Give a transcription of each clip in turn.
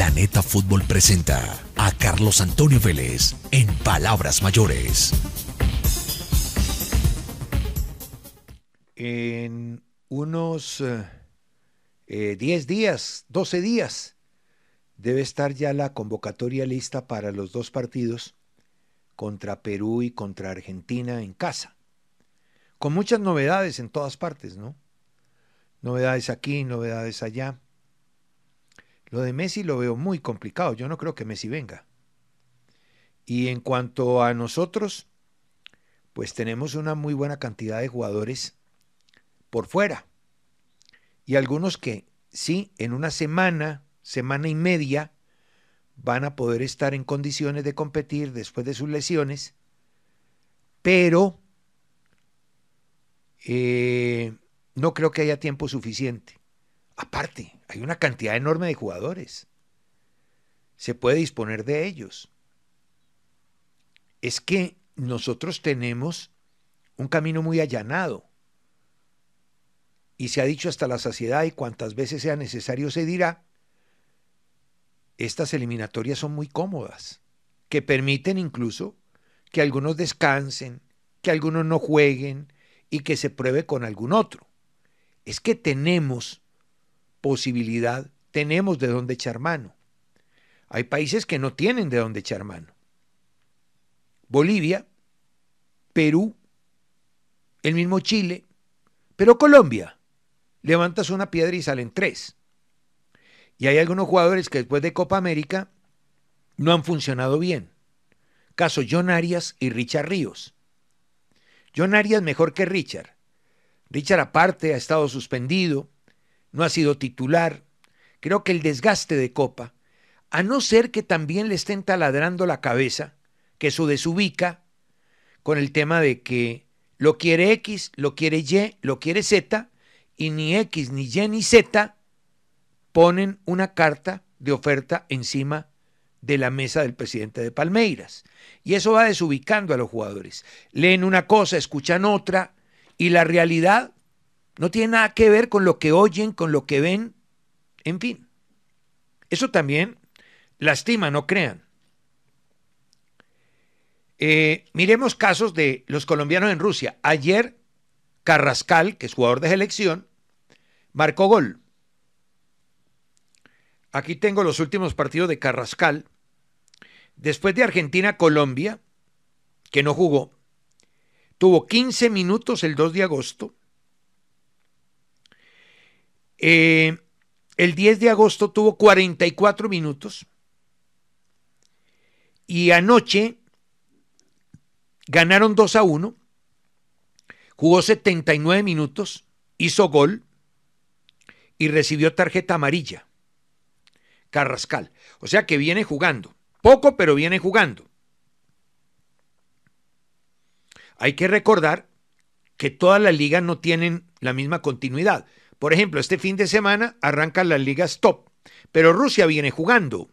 Planeta Fútbol presenta a Carlos Antonio Vélez en Palabras Mayores. En unos 10 eh, eh, días, 12 días, debe estar ya la convocatoria lista para los dos partidos contra Perú y contra Argentina en casa. Con muchas novedades en todas partes, ¿no? Novedades aquí, novedades allá. Lo de Messi lo veo muy complicado. Yo no creo que Messi venga. Y en cuanto a nosotros, pues tenemos una muy buena cantidad de jugadores por fuera. Y algunos que sí, en una semana, semana y media, van a poder estar en condiciones de competir después de sus lesiones, pero eh, no creo que haya tiempo suficiente. Aparte, hay una cantidad enorme de jugadores. Se puede disponer de ellos. Es que nosotros tenemos un camino muy allanado. Y se ha dicho hasta la saciedad y cuantas veces sea necesario se dirá, estas eliminatorias son muy cómodas, que permiten incluso que algunos descansen, que algunos no jueguen y que se pruebe con algún otro. Es que tenemos posibilidad tenemos de dónde echar mano. Hay países que no tienen de dónde echar mano. Bolivia, Perú, el mismo Chile, pero Colombia. Levantas una piedra y salen tres. Y hay algunos jugadores que después de Copa América no han funcionado bien. Caso John Arias y Richard Ríos. John Arias mejor que Richard. Richard aparte ha estado suspendido, no ha sido titular. Creo que el desgaste de Copa, a no ser que también le estén taladrando la cabeza, que eso desubica, con el tema de que lo quiere X, lo quiere Y, lo quiere Z, y ni X, ni Y, ni Z ponen una carta de oferta encima de la mesa del presidente de Palmeiras. Y eso va desubicando a los jugadores. Leen una cosa, escuchan otra, y la realidad no tiene nada que ver con lo que oyen, con lo que ven, en fin. Eso también lastima, no crean. Eh, miremos casos de los colombianos en Rusia. Ayer Carrascal, que es jugador de selección, marcó gol. Aquí tengo los últimos partidos de Carrascal. Después de Argentina-Colombia, que no jugó, tuvo 15 minutos el 2 de agosto, eh, el 10 de agosto tuvo 44 minutos y anoche ganaron 2 a 1, jugó 79 minutos, hizo gol y recibió tarjeta amarilla. Carrascal. O sea que viene jugando. Poco, pero viene jugando. Hay que recordar que todas las ligas no tienen la misma continuidad. Por ejemplo, este fin de semana arrancan las ligas top, pero Rusia viene jugando,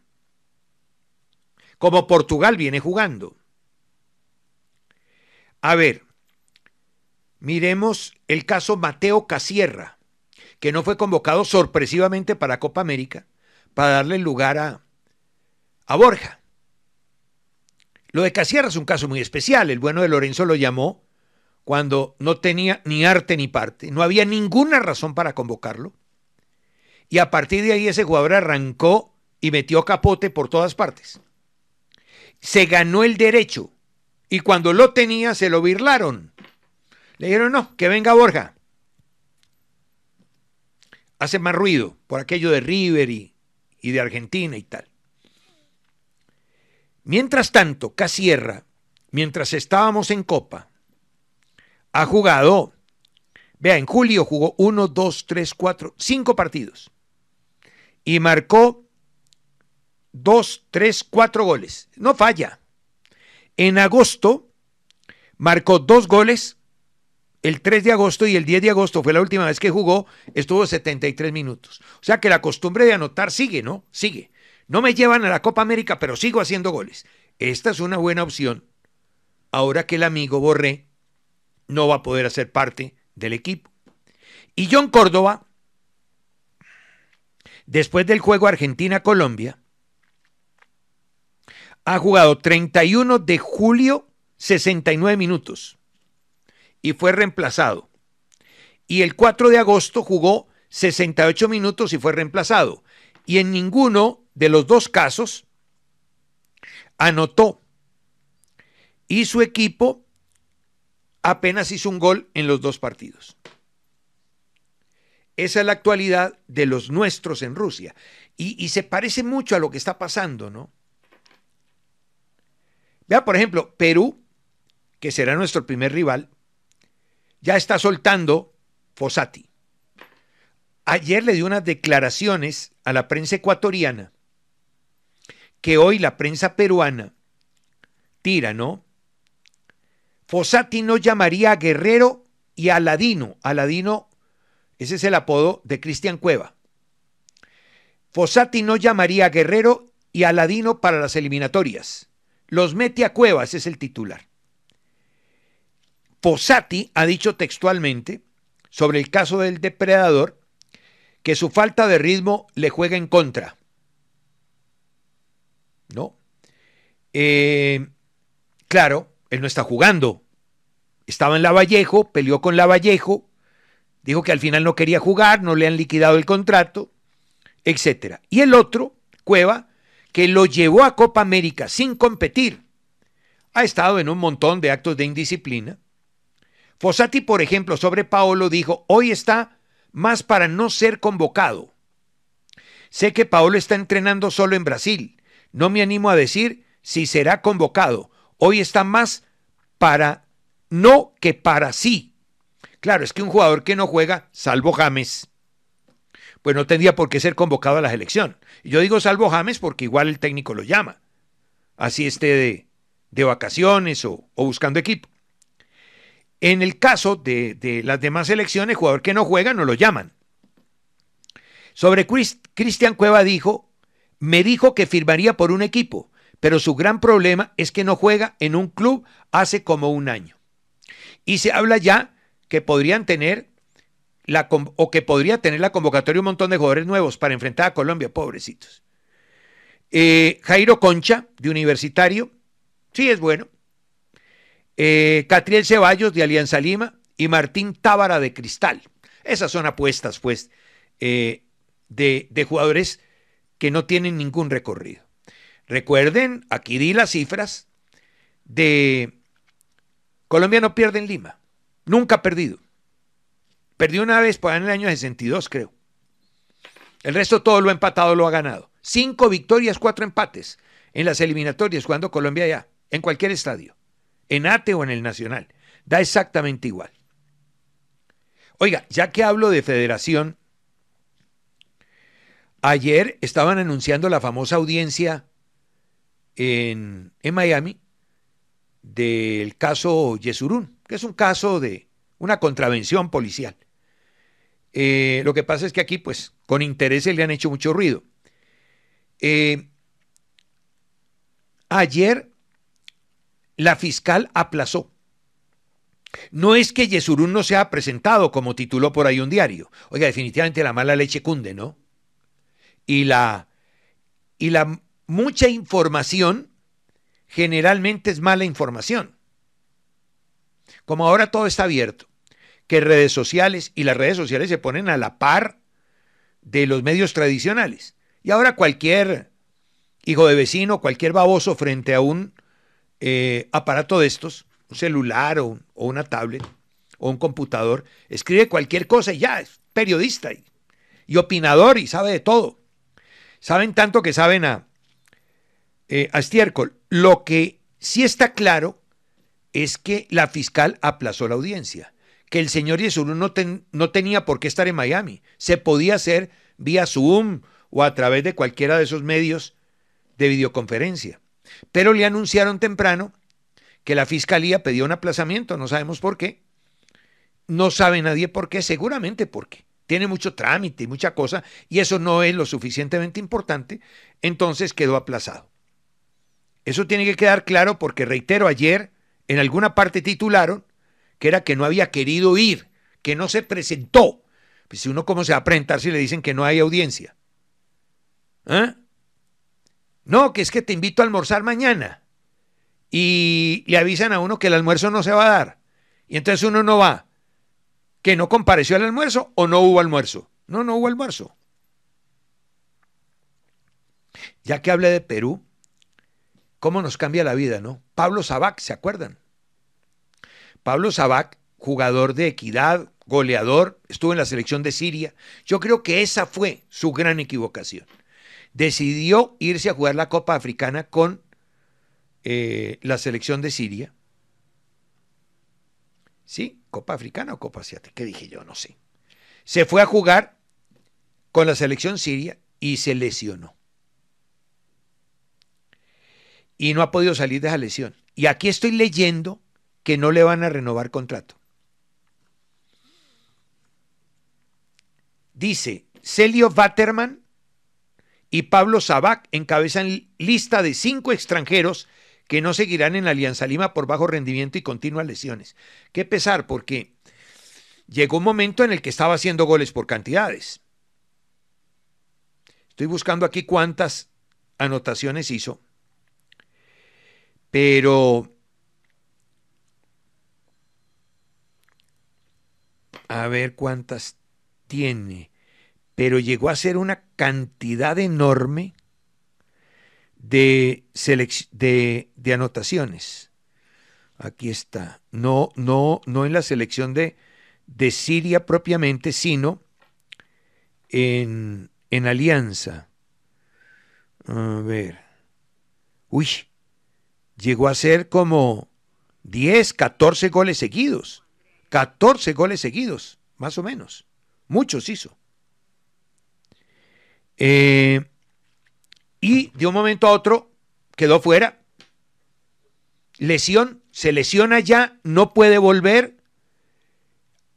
como Portugal viene jugando. A ver, miremos el caso Mateo Casierra, que no fue convocado sorpresivamente para Copa América para darle lugar a, a Borja. Lo de Casierra es un caso muy especial. El bueno de Lorenzo lo llamó cuando no tenía ni arte ni parte, no había ninguna razón para convocarlo. Y a partir de ahí ese jugador arrancó y metió capote por todas partes. Se ganó el derecho y cuando lo tenía se lo birlaron. Le dijeron, no, que venga Borja. Hace más ruido por aquello de River y, y de Argentina y tal. Mientras tanto, Casierra, mientras estábamos en Copa, ha jugado, vea, en julio jugó 1, 2, 3, 4, 5 partidos y marcó 2, 3, 4 goles. No falla. En agosto marcó dos goles. El 3 de agosto y el 10 de agosto fue la última vez que jugó, estuvo 73 minutos. O sea que la costumbre de anotar sigue, ¿no? Sigue. No me llevan a la Copa América, pero sigo haciendo goles. Esta es una buena opción. Ahora que el amigo Borré no va a poder hacer parte del equipo. Y John Córdoba, después del juego Argentina-Colombia, ha jugado 31 de julio 69 minutos y fue reemplazado. Y el 4 de agosto jugó 68 minutos y fue reemplazado. Y en ninguno de los dos casos anotó. Y su equipo apenas hizo un gol en los dos partidos. Esa es la actualidad de los nuestros en Rusia. Y, se parece mucho a lo que está pasando, ¿no? Vea, por ejemplo, Perú, que será nuestro primer rival, ya está soltando Fossati. Ayer le dio unas declaraciones a la prensa ecuatoriana que hoy la prensa peruana tira, ¿no? Fossati no llamaría a Guerrero y Aladino. Aladino, ese es el apodo de Cristian Cueva. Fossati no llamaría a Guerrero y Aladino para las eliminatorias. Los mete a Cuevas ese es el titular. Fossati ha dicho textualmente sobre el caso del depredador que su falta de ritmo le juega en contra. ¿No? Eh, claro, él no está jugando. Estaba en Lavallejo, peleó con Lavallejo, dijo que al final no quería jugar, no le han liquidado el contrato, etcétera. Y el otro, Cueva, que lo llevó a Copa América sin competir, ha estado en un montón de actos de indisciplina. Fossati, por ejemplo, sobre Paolo dijo, hoy está más para no ser convocado. Sé que Paolo está entrenando solo en Brasil. No me animo a decir si será convocado, hoy está más para no que para sí. Claro, es que un jugador que no juega, salvo James, pues no tendría por qué ser convocado a la selección. Yo digo salvo James porque igual el técnico lo llama, así esté de, vacaciones o, buscando equipo. En el caso de, las demás selecciones, jugador que no juega no lo llaman. Sobre Cristian Cueva dijo, me dijo que firmaría por un equipo, pero su gran problema es que no juega en un club hace como un año. Y se habla ya que podrían tener la, o que podría tener la convocatoria un montón de jugadores nuevos para enfrentar a Colombia, pobrecitos. Eh, Jairo Concha, de Universitario, sí es bueno. Eh, Catriel Ceballos, de Alianza Lima, y Martín Tábara, de Cristal. Esas son apuestas, pues, eh, de, de jugadores que no tienen ningún recorrido. Recuerden, aquí di las cifras de Colombia no pierde en Lima. Nunca ha perdido. Perdió una vez por en el año 62, creo. El resto todo lo ha empatado, lo ha ganado. Cinco victorias, cuatro empates en las eliminatorias jugando Colombia ya, en cualquier estadio, en ATE o en el Nacional. Da exactamente igual. Oiga, ya que hablo de federación, ayer estaban anunciando la famosa audiencia en, Miami del caso Yesurún, que es un caso de una contravención policial. Eh, lo que pasa es que aquí, pues, con interés le han hecho mucho ruido. Eh, ayer la fiscal aplazó. No es que Yesurún no se ha presentado, como tituló por ahí un diario. Oiga, definitivamente la mala leche cunde, ¿no? Y la, y la mucha información generalmente es mala información. Como ahora todo está abierto, que redes sociales y las redes sociales se ponen a la par de los medios tradicionales. Y ahora cualquier hijo de vecino, cualquier baboso frente a un eh, aparato de estos, un celular o, una tablet o un computador, escribe cualquier cosa y ya es periodista y, y opinador y sabe de todo. Saben tanto que saben a eh, Astiércol, Lo que sí está claro es que la fiscal aplazó la audiencia, que el señor Yesurú no, no tenía por qué estar en Miami. Se podía hacer vía Zoom o a través de cualquiera de esos medios de videoconferencia. Pero le anunciaron temprano que la fiscalía pidió un aplazamiento, no sabemos por qué. No sabe nadie por qué, seguramente porque tiene mucho trámite y mucha cosa, y eso no es lo suficientemente importante, entonces quedó aplazado. Eso tiene que quedar claro porque, reitero, ayer en alguna parte titularon que era que no había querido ir, que no se presentó. Pues si uno cómo se va a presentar si le dicen que no hay audiencia. ¿Eh? No, que es que te invito a almorzar mañana. Y le avisan a uno que el almuerzo no se va a dar. Y entonces uno no va. ¿Que no compareció al almuerzo o no hubo almuerzo? No, no hubo almuerzo. Ya que hablé de Perú, cómo nos cambia la vida, ¿no? Pablo Sabac, ¿se acuerdan? Pablo Sabac, jugador de equidad, goleador, estuvo en la selección de Siria. Yo creo que esa fue su gran equivocación. Decidió irse a jugar la Copa Africana con eh, la selección de Siria. ¿Sí? ¿Copa Africana o Copa Asiática? ¿Qué dije yo? No sé. Se fue a jugar con la selección siria y se lesionó y no ha podido salir de esa lesión. Y aquí estoy leyendo que no le van a renovar contrato. Dice, Celio Batterman y Pablo Sabac encabezan lista de cinco extranjeros que no seguirán en Alianza Lima por bajo rendimiento y continuas lesiones. Qué pesar, porque llegó un momento en el que estaba haciendo goles por cantidades. Estoy buscando aquí cuántas anotaciones hizo. Pero, a ver cuántas tiene. Pero llegó a ser una cantidad enorme de, de anotaciones. Aquí está. No, no, no en la selección de, Siria propiamente, sino en, en alianza. A ver. Uy, llegó a ser como 10, 14 goles seguidos. 14 goles seguidos, más o menos. Muchos hizo. Eh, y de un momento a otro quedó fuera. Lesión, se lesiona ya, no puede volver.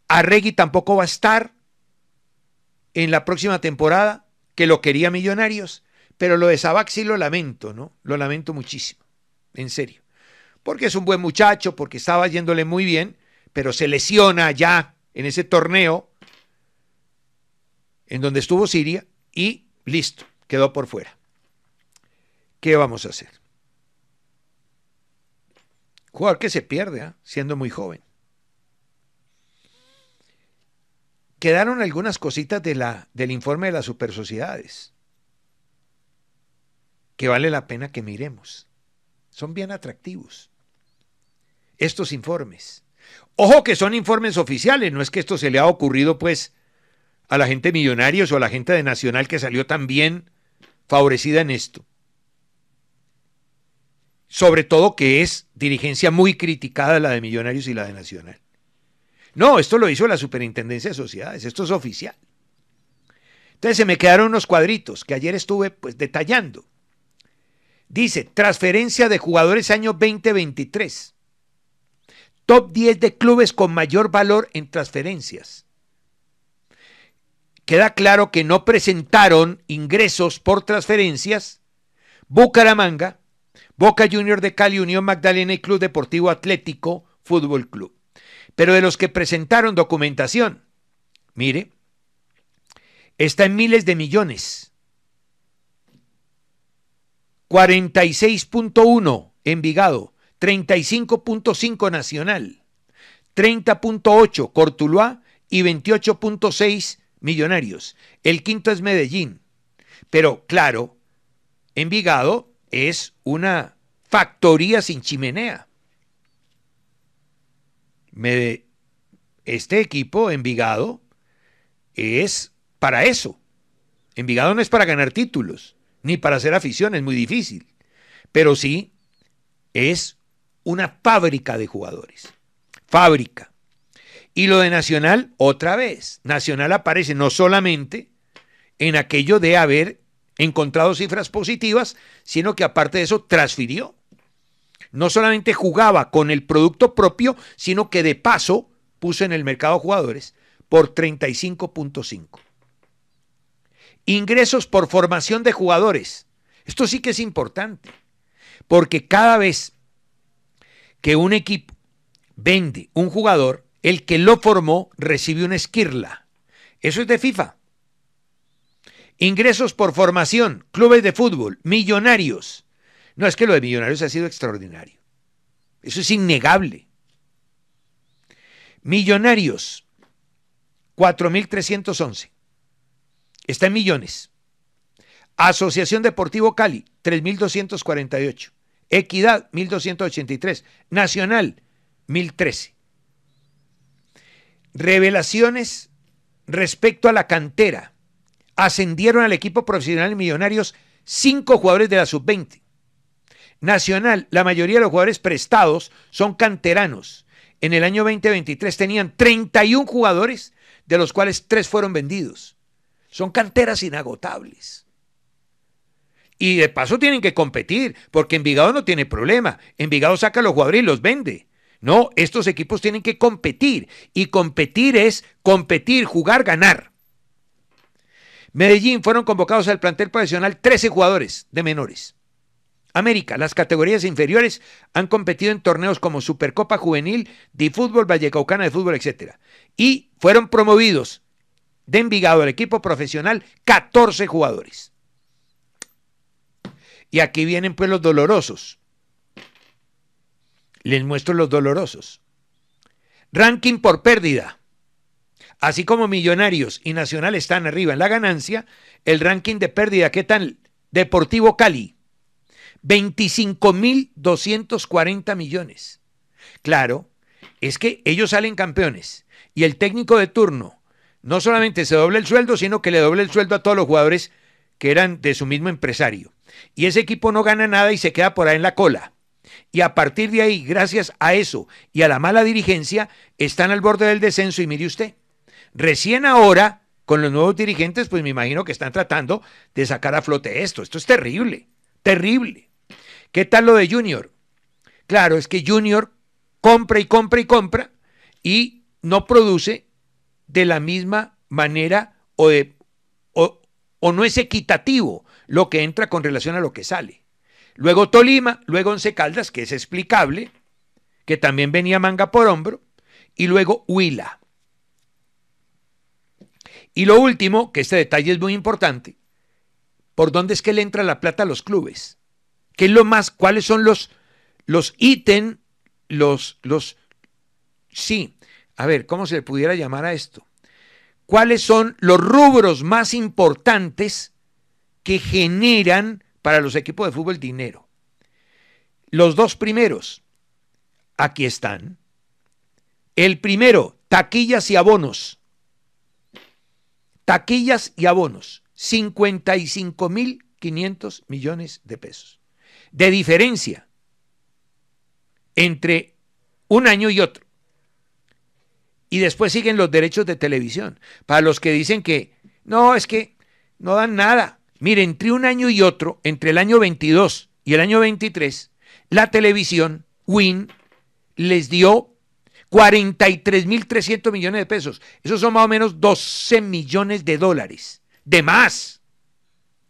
a Arregui tampoco va a estar en la próxima temporada, que lo quería Millonarios, pero lo de Sabac sí lo lamento, ¿no? Lo lamento muchísimo en serio. Porque es un buen muchacho, porque estaba yéndole muy bien, pero se lesiona ya en ese torneo en donde estuvo Siria y listo, quedó por fuera. ¿Qué vamos a hacer? Jugador que se pierde ¿ah? siendo muy joven. Quedaron algunas cositas de la, del informe de las supersociedades que vale la pena que miremos. Son bien atractivos estos informes. Ojo que son informes oficiales, no es que esto se le ha ocurrido pues a la gente millonarios o a la gente de Nacional que salió tan bien favorecida en esto. Sobre todo que es dirigencia muy criticada la de Millonarios y la de Nacional. No, esto lo hizo la Superintendencia de Sociedades, esto es oficial. Entonces se me quedaron unos cuadritos que ayer estuve pues detallando. Dice, transferencia de jugadores año 2023. Top 10 de clubes con mayor valor en transferencias. Queda claro que no presentaron ingresos por transferencias Bucaramanga, Boca Junior de Cali, Unión Magdalena y Club Deportivo Atlético Fútbol Club. Pero de los que presentaron documentación, mire, está en miles de millones. 46.1 Envigado, 35.5 Nacional, 30.8 Cortuluá y 28.6 Millonarios. El quinto es Medellín. Pero claro, Envigado es una factoría sin chimenea. este equipo, Envigado, es para eso. Envigado no es para ganar títulos ni para hacer afición, es muy difícil. Pero sí es una fábrica de jugadores. Fábrica. Y lo de Nacional, otra vez. Nacional aparece no solamente en aquello de haber encontrado cifras positivas, sino que aparte de eso transfirió. No solamente jugaba con el producto propio, sino que de paso puso en el mercado jugadores por 35.5 ingresos por formación de jugadores. Esto sí que es importante, porque cada vez que un equipo vende un jugador, el que lo formó recibe una esquirla. Eso es de FIFA. Ingresos por formación, clubes de fútbol, millonarios. No es que lo de millonarios ha sido extraordinario. Eso es innegable. Millonarios, 4.311 está en millones. Asociación Deportivo Cali, 3.248. Equidad, 1.283. Nacional, 1.013. Revelaciones respecto a la cantera. Ascendieron al equipo profesional Millonarios cinco jugadores de la sub-20. Nacional, la mayoría de los jugadores prestados son canteranos. En el año 2023 tenían 31 jugadores, de los cuales tres fueron vendidos. Son canteras inagotables. Y de paso tienen que competir, porque Envigado no tiene problema. Envigado saca los jugadores y los vende. No, estos equipos tienen que competir. Y competir es competir, jugar, ganar. Medellín fueron convocados al plantel profesional 13 jugadores de menores. América, las categorías inferiores han competido en torneos como Supercopa Juvenil, fútbol, Vallecaucana de Fútbol, etc. Y fueron promovidos de Envigado, el equipo profesional, 14 jugadores. Y aquí vienen pues los dolorosos. Les muestro los dolorosos. Ranking por pérdida. Así como Millonarios y Nacional están arriba en la ganancia, el ranking de pérdida, ¿qué tal? Deportivo Cali, 25.240 millones. Claro, es que ellos salen campeones y el técnico de turno no solamente se doble el sueldo, sino que le doble el sueldo a todos los jugadores que eran de su mismo empresario. Y ese equipo no gana nada y se queda por ahí en la cola. Y a partir de ahí, gracias a eso y a la mala dirigencia, están al borde del descenso. Y mire usted, recién ahora, con los nuevos dirigentes, pues me imagino que están tratando de sacar a flote esto. Esto es terrible, terrible. ¿Qué tal lo de Junior? Claro, es que Junior compra y compra y compra y no produce de la misma manera o, de, o, no es equitativo lo que entra con relación a lo que sale. Luego Tolima, luego Once Caldas, que es explicable, que también venía manga por hombro, y luego Huila. Y lo último, que este detalle es muy importante, ¿por dónde es que le entra la plata a los clubes? ¿Qué es lo más? ¿Cuáles son los los ítems, los los sí, a ver, ¿cómo se le pudiera llamar a esto? ¿Cuáles son los rubros más importantes que generan para los equipos de fútbol dinero? Los dos primeros, aquí están. El primero, taquillas y abonos. Taquillas y abonos, 55.500 millones de pesos. De diferencia entre un año y otro. Y después siguen los derechos de televisión. Para los que dicen que no, es que no dan nada. Mire, entre un año y otro, entre el año 22 y el año 23, la televisión, WIN, les dio 43.300 millones de pesos. Esos son más o menos 12 millones de dólares. De más.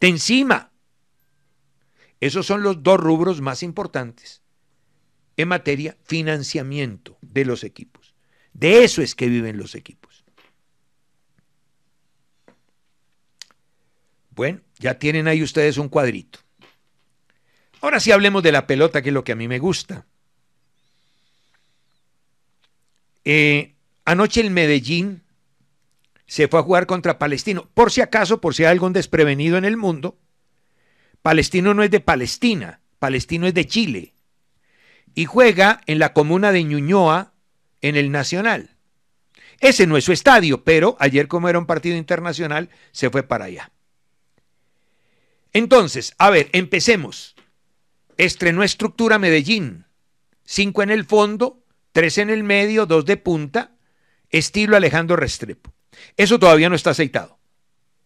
De encima. Esos son los dos rubros más importantes en materia financiamiento de los equipos. De eso es que viven los equipos. Bueno, ya tienen ahí ustedes un cuadrito. Ahora sí hablemos de la pelota, que es lo que a mí me gusta. Eh, anoche el Medellín se fue a jugar contra Palestino. Por si acaso, por si hay algún desprevenido en el mundo, Palestino no es de Palestina, Palestino es de Chile. Y juega en la comuna de Ñuñoa, en el Nacional. Ese no es su estadio, pero ayer como era un partido internacional, se fue para allá. Entonces, a ver, empecemos. Estrenó estructura Medellín. Cinco en el fondo, tres en el medio, dos de punta, estilo Alejandro Restrepo. Eso todavía no está aceitado.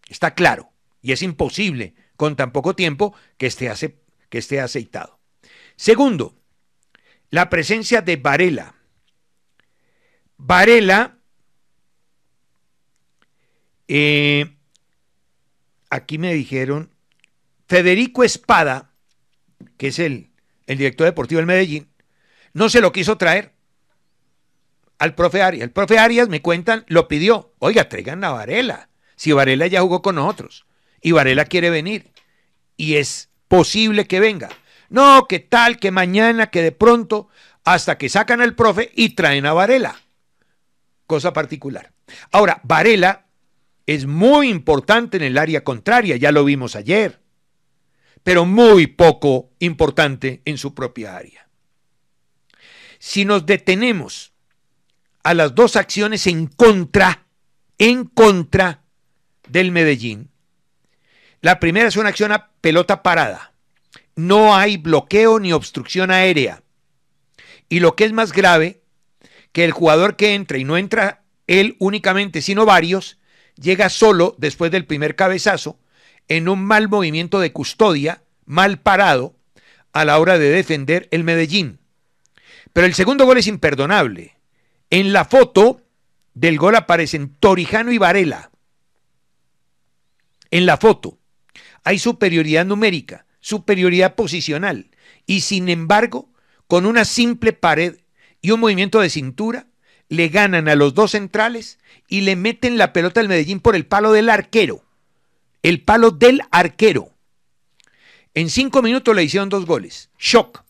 Está claro. Y es imposible con tan poco tiempo que esté, que esté aceitado. Segundo, la presencia de Varela, Varela, eh, aquí me dijeron, Federico Espada, que es el, el director deportivo del Medellín, no se lo quiso traer al profe Arias. El profe Arias, me cuentan, lo pidió. Oiga, traigan a Varela. Si Varela ya jugó con nosotros y Varela quiere venir y es posible que venga. No, que tal, que mañana, que de pronto, hasta que sacan al profe y traen a Varela cosa particular. Ahora, Varela es muy importante en el área contraria, ya lo vimos ayer, pero muy poco importante en su propia área. Si nos detenemos a las dos acciones en contra, en contra del Medellín, la primera es una acción a pelota parada. No hay bloqueo ni obstrucción aérea. Y lo que es más grave, que el jugador que entra y no entra él únicamente, sino varios, llega solo después del primer cabezazo, en un mal movimiento de custodia, mal parado, a la hora de defender el Medellín. Pero el segundo gol es imperdonable. En la foto del gol aparecen Torijano y Varela. En la foto hay superioridad numérica, superioridad posicional, y sin embargo, con una simple pared y un movimiento de cintura, le ganan a los dos centrales y le meten la pelota al Medellín por el palo del arquero. El palo del arquero. En cinco minutos le hicieron dos goles. Shock.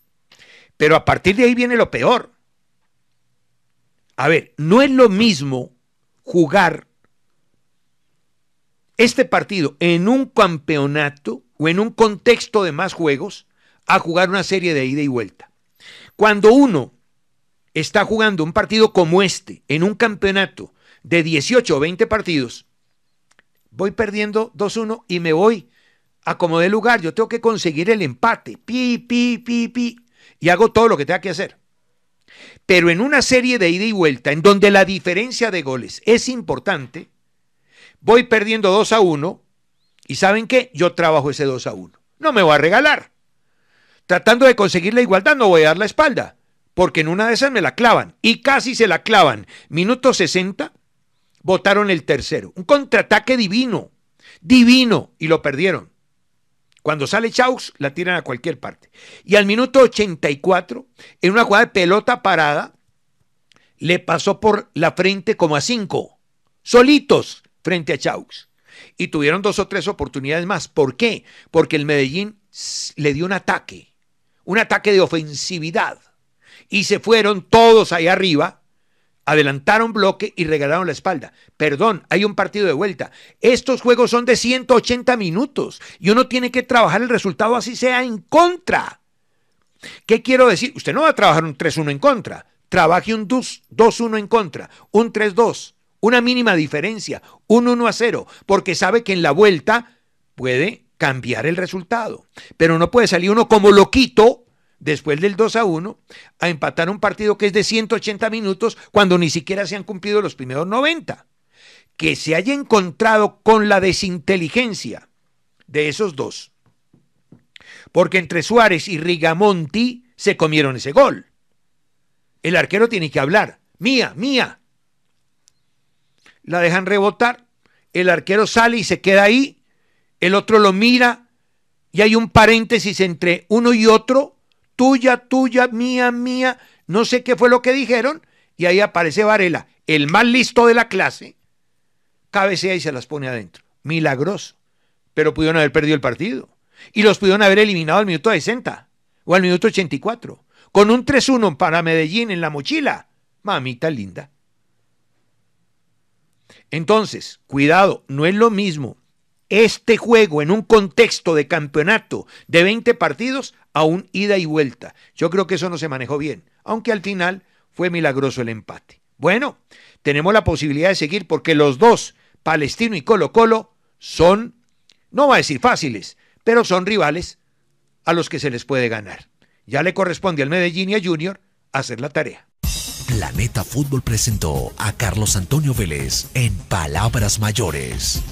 Pero a partir de ahí viene lo peor. A ver, no es lo mismo jugar este partido en un campeonato o en un contexto de más juegos a jugar una serie de ida y vuelta. Cuando uno está jugando un partido como este, en un campeonato de 18 o 20 partidos, voy perdiendo 2-1 y me voy a como de lugar. Yo tengo que conseguir el empate. Pi, pi, pi, pi. Y hago todo lo que tenga que hacer. Pero en una serie de ida y vuelta, en donde la diferencia de goles es importante, voy perdiendo 2 a 1 y ¿saben qué? Yo trabajo ese 2 a 1. No me voy a regalar. Tratando de conseguir la igualdad, no voy a dar la espalda porque en una de esas me la clavan y casi se la clavan. Minuto 60, votaron el tercero. Un contraataque divino, divino, y lo perdieron. Cuando sale Chaux, la tiran a cualquier parte. Y al minuto 84, en una jugada de pelota parada, le pasó por la frente como a cinco, solitos frente a Chaux. Y tuvieron dos o tres oportunidades más. ¿Por qué? Porque el Medellín le dio un ataque, un ataque de ofensividad y se fueron todos ahí arriba, adelantaron bloque y regalaron la espalda. Perdón, hay un partido de vuelta. Estos juegos son de 180 minutos y uno tiene que trabajar el resultado así sea en contra. ¿Qué quiero decir? Usted no va a trabajar un 3-1 en contra, trabaje un 2-1 en contra, un 3-2, una mínima diferencia, un 1-0, porque sabe que en la vuelta puede cambiar el resultado. Pero no puede salir uno como loquito después del 2 a 1 a empatar un partido que es de 180 minutos cuando ni siquiera se han cumplido los primeros 90. Que se haya encontrado con la desinteligencia de esos dos. Porque entre Suárez y Rigamonti se comieron ese gol. El arquero tiene que hablar. Mía, mía. La dejan rebotar. El arquero sale y se queda ahí. El otro lo mira. Y hay un paréntesis entre uno y otro tuya, tuya, mía, mía, no sé qué fue lo que dijeron, y ahí aparece Varela, el más listo de la clase, cabecea y se las pone adentro. Milagroso. Pero pudieron haber perdido el partido. Y los pudieron haber eliminado al minuto 60 o al minuto 84. Con un 3-1 para Medellín en la mochila. Mamita linda. Entonces, cuidado, no es lo mismo este juego en un contexto de campeonato de 20 partidos a un ida y vuelta. Yo creo que eso no se manejó bien, aunque al final fue milagroso el empate. Bueno, tenemos la posibilidad de seguir porque los dos, Palestino y Colo Colo, son, no va a decir fáciles, pero son rivales a los que se les puede ganar. Ya le corresponde al Medellín y a Junior hacer la tarea. Planeta Fútbol presentó a Carlos Antonio Vélez en Palabras Mayores.